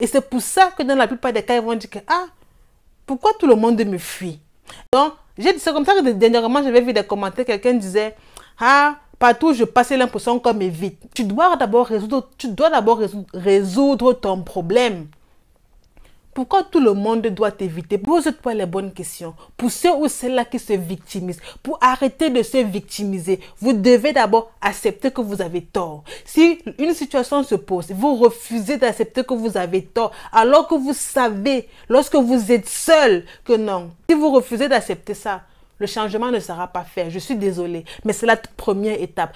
Et c'est pour ça que dans la plupart des cas, ils vont dire que, ah, pourquoi tout le monde me fuit Donc, j'ai dit, c'est comme ça que dernièrement, j'avais vu des commentaires, quelqu'un disait, ah, partout je passais l'impression qu'on m'évite. Tu dois d'abord résoudre, tu dois d'abord résoudre ton problème. Pourquoi tout le monde doit t'éviter Pose-toi les bonnes questions. Pour ceux ou celles-là qui se victimisent, pour arrêter de se victimiser, vous devez d'abord accepter que vous avez tort. Si une situation se pose, vous refusez d'accepter que vous avez tort, alors que vous savez, lorsque vous êtes seul, que non. Si vous refusez d'accepter ça, le changement ne sera pas fait. Je suis désolée, mais c'est la première étape.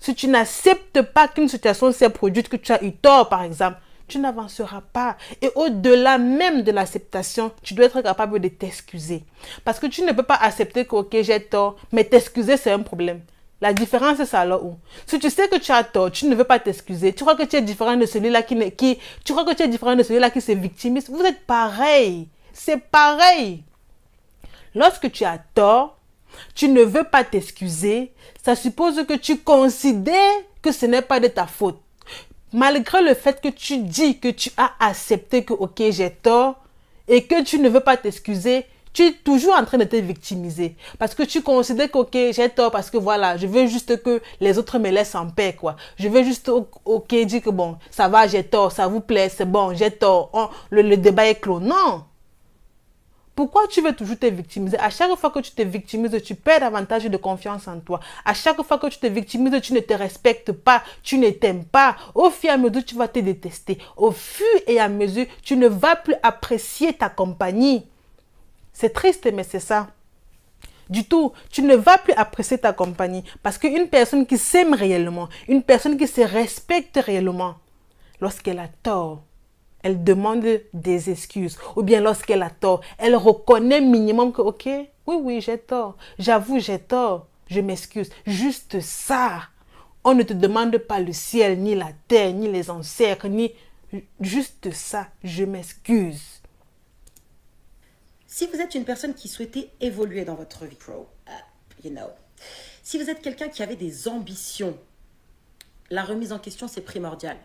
Si tu n'acceptes pas qu'une situation s'est produite, que tu as eu tort, par exemple, tu n'avanceras pas. Et au-delà même de l'acceptation, tu dois être capable de t'excuser. Parce que tu ne peux pas accepter que, ok, j'ai tort, mais t'excuser, c'est un problème. La différence, c'est ça là où Si tu sais que tu as tort, tu ne veux pas t'excuser, tu crois que tu es différent de celui-là qui, qui, tu crois que tu es différent de celui-là qui se victimise, vous êtes pareil. C'est pareil. Lorsque tu as tort, tu ne veux pas t'excuser, ça suppose que tu considères que ce n'est pas de ta faute malgré le fait que tu dis que tu as accepté que, ok, j'ai tort et que tu ne veux pas t'excuser, tu es toujours en train de te victimiser. Parce que tu considères que, ok, j'ai tort parce que voilà, je veux juste que les autres me laissent en paix, quoi. Je veux juste, ok, dire que bon, ça va, j'ai tort, ça vous plaît, c'est bon, j'ai tort, le, le débat est clos. Non! Pourquoi tu veux toujours te victimiser À chaque fois que tu te victimises, tu perds davantage de confiance en toi. À chaque fois que tu te victimises, tu ne te respectes pas, tu ne t'aimes pas. Au fur et à mesure, tu vas te détester. Au fur et à mesure, tu ne vas plus apprécier ta compagnie. C'est triste, mais c'est ça. Du tout, tu ne vas plus apprécier ta compagnie parce qu'une personne qui s'aime réellement, une personne qui se respecte réellement, lorsqu'elle a tort, elle demande des excuses. Ou bien lorsqu'elle a tort, elle reconnaît minimum que, ok, oui, oui, j'ai tort. J'avoue, j'ai tort. Je m'excuse. Juste ça. On ne te demande pas le ciel, ni la terre, ni les ancêtres, ni juste ça. Je m'excuse. Si vous êtes une personne qui souhaitait évoluer dans votre vie pro, you know. Si vous êtes quelqu'un qui avait des ambitions, la remise en question, c'est primordial.